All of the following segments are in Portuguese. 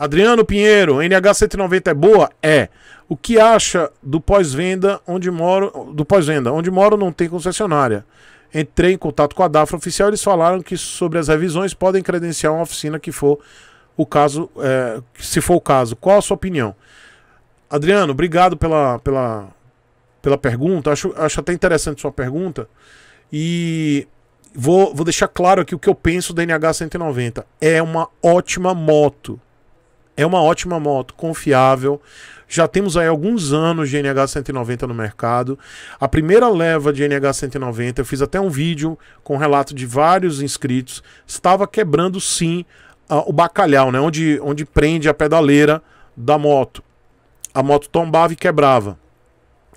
Adriano Pinheiro, NH190 é boa? É. O que acha do pós-venda onde moro? Do pós-venda, onde moro não tem concessionária. Entrei em contato com a DAFRA oficial, eles falaram que sobre as revisões podem credenciar uma oficina que for o caso, é, se for o caso. Qual a sua opinião? Adriano, obrigado pela, pela, pela pergunta. Acho, acho até interessante sua pergunta. E vou, vou deixar claro aqui o que eu penso da NH 190. É uma ótima moto. É uma ótima moto, confiável. Já temos aí alguns anos de NH 190 no mercado. A primeira leva de NH 190, eu fiz até um vídeo com relato de vários inscritos, estava quebrando sim uh, o bacalhau, né? Onde, onde prende a pedaleira da moto. A moto tombava e quebrava.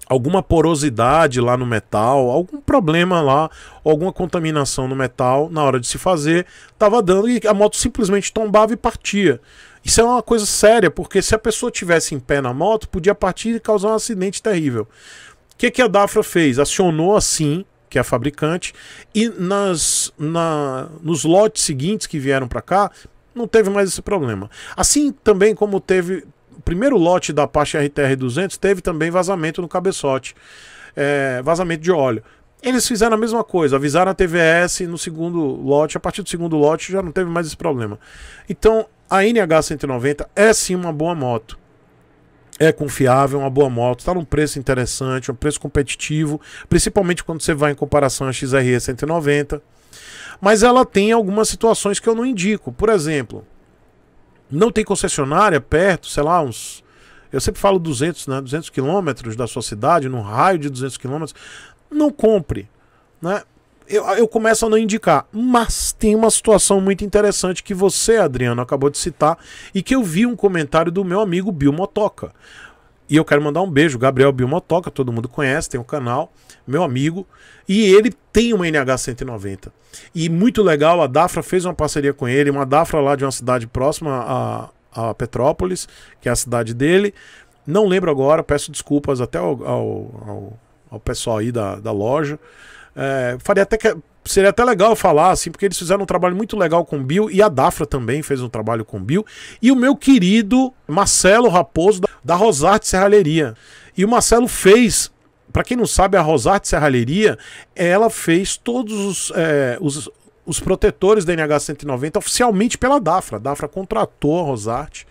Alguma porosidade lá no metal, algum problema lá, alguma contaminação no metal na hora de se fazer, estava dando e a moto simplesmente tombava e partia. Isso é uma coisa séria, porque se a pessoa tivesse em pé na moto, podia partir e causar um acidente terrível. O que, que a Dafra fez? Acionou assim, que é a fabricante, e nas, na, nos lotes seguintes que vieram para cá, não teve mais esse problema. Assim também como teve o primeiro lote da Apache RTR200, teve também vazamento no cabeçote, é, vazamento de óleo. Eles fizeram a mesma coisa, avisaram a TVS no segundo lote, a partir do segundo lote já não teve mais esse problema. Então a NH190 é sim uma boa moto. É confiável, uma boa moto, está num preço interessante, um preço competitivo, principalmente quando você vai em comparação à XRE 190. Mas ela tem algumas situações que eu não indico. Por exemplo, não tem concessionária perto, sei lá, uns. Eu sempre falo 200, né? 200 quilômetros da sua cidade, num raio de 200 quilômetros. Não compre. Né? eu, eu começo a não indicar. Mas tem uma situação muito interessante que você, Adriano, acabou de citar e que eu vi um comentário do meu amigo Bill Motoca. E eu quero mandar um beijo, Gabriel Bill Motoca, todo mundo conhece, tem o um canal, meu amigo, e ele tem uma NH190. E muito legal, a Dafra fez uma parceria com ele, uma Dafra lá de uma cidade próxima a, a Petrópolis, que é a cidade dele. Não lembro agora, peço desculpas até ao, ao, ao, ao pessoal aí da, da loja. É, faria até que, seria até legal falar, assim, porque eles fizeram um trabalho muito legal com o Bill e a Dafra também fez um trabalho com o Bill. E o meu querido Marcelo Raposo, da, da Rosarte Serralheria. E o Marcelo fez para quem não sabe, a Rosarte Serralheria, ela fez todos os, é, os, os, protetores da NH190 oficialmente pela Dafra. A Dafra contratou a Rosarte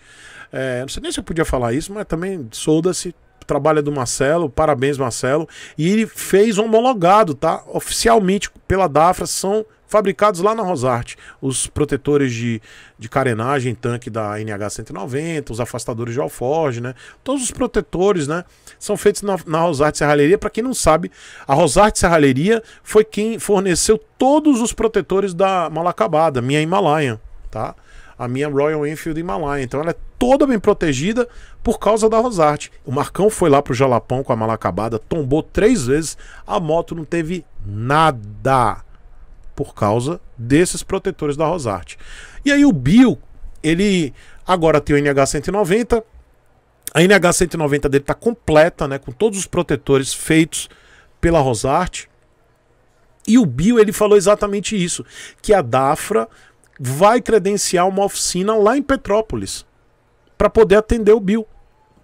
É, não sei nem se eu podia falar isso, mas também solda-se, trabalho é do Marcelo, parabéns, Marcelo. E ele fez homologado, tá? Oficialmente pela DAFRA, são fabricados lá na Rosarte. Os protetores de, de carenagem, tanque da NH190, os afastadores de alforge, né? Todos os protetores, né? São feitos na, na Rosarte Serralheria. Para quem não sabe, a Rosarte Serralheria foi quem forneceu todos os protetores da malacabada, minha Himalaia, tá? a minha Royal Enfield Himalaia. Então ela é toda bem protegida por causa da Rosarte. O Marcão foi lá pro Jalapão com a mala acabada, tombou três vezes, a moto não teve nada por causa desses protetores da Rosarte. E aí o Bill, ele agora tem o NH190, a NH190 dele tá completa, né, com todos os protetores feitos pela Rosarte. E o Bill ele falou exatamente isso, que a Dafra vai credenciar uma oficina lá em Petrópolis para poder atender o Bill.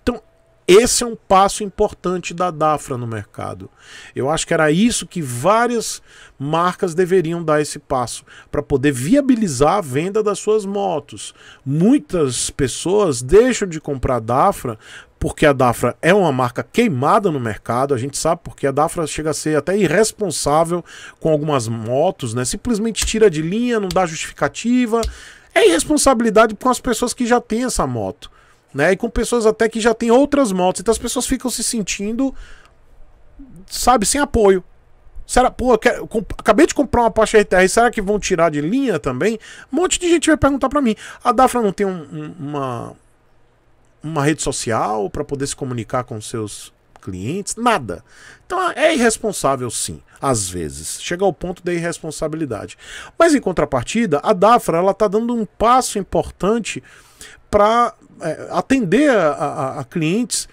Então, esse é um passo importante da Dafra no mercado. Eu acho que era isso que várias marcas deveriam dar esse passo para poder viabilizar a venda das suas motos. Muitas pessoas deixam de comprar Dafra porque a Dafra é uma marca queimada no mercado, a gente sabe porque a Dafra chega a ser até irresponsável com algumas motos, né? Simplesmente tira de linha, não dá justificativa. É irresponsabilidade com as pessoas que já têm essa moto, né? E com pessoas até que já têm outras motos. Então as pessoas ficam se sentindo, sabe, sem apoio. Será, pô, com, acabei de comprar uma Porsche RTR, será que vão tirar de linha também? Um monte de gente vai perguntar para mim. A Dafra não tem um, um, uma uma rede social para poder se comunicar com seus clientes, nada. Então é irresponsável sim, às vezes. Chega ao ponto da irresponsabilidade. Mas em contrapartida, a Dafra ela tá dando um passo importante para é, atender a, a, a, clientes,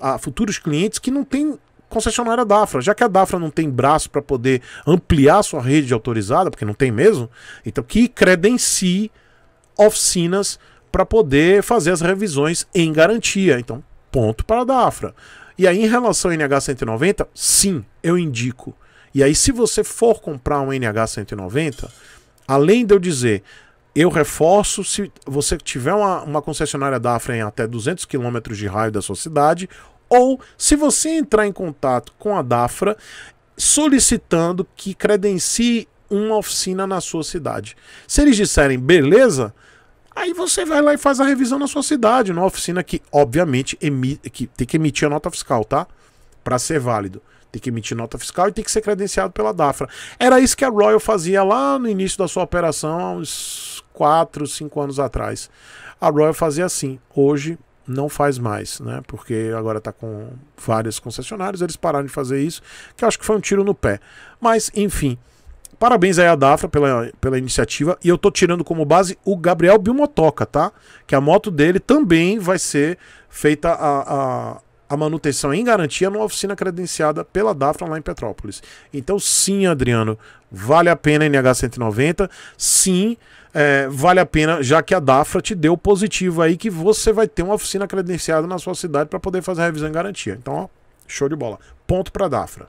a futuros clientes que não têm concessionária Dafra, já que a Dafra não tem braço para poder ampliar sua rede autorizada, porque não tem mesmo, então que credencie oficinas para poder fazer as revisões em garantia. Então, ponto para a DAFRA. E aí, em relação ao NH190, sim, eu indico. E aí, se você for comprar um NH190, além de eu dizer, eu reforço, se você tiver uma, uma concessionária DAFRA em até 200 quilômetros de raio da sua cidade, ou se você entrar em contato com a DAFRA solicitando que credencie uma oficina na sua cidade. Se eles disserem beleza, Aí você vai lá e faz a revisão na sua cidade, numa oficina que, obviamente, que tem que emitir a nota fiscal, tá? Para ser válido. Tem que emitir nota fiscal e tem que ser credenciado pela DAFRA. Era isso que a Royal fazia lá no início da sua operação, há uns 4, 5 anos atrás. A Royal fazia assim. Hoje não faz mais, né? Porque agora está com várias concessionárias, eles pararam de fazer isso, que eu acho que foi um tiro no pé. Mas, enfim. Parabéns aí a Dafra pela, pela iniciativa. E eu tô tirando como base o Gabriel Bilmotoca, tá? Que a moto dele também vai ser feita a, a, a manutenção em garantia numa oficina credenciada pela Dafra lá em Petrópolis. Então, sim, Adriano, vale a pena a NH 190. Sim, é, vale a pena, já que a Dafra te deu positivo aí, que você vai ter uma oficina credenciada na sua cidade para poder fazer a revisão em garantia. Então, ó, show de bola. Ponto para Dafra.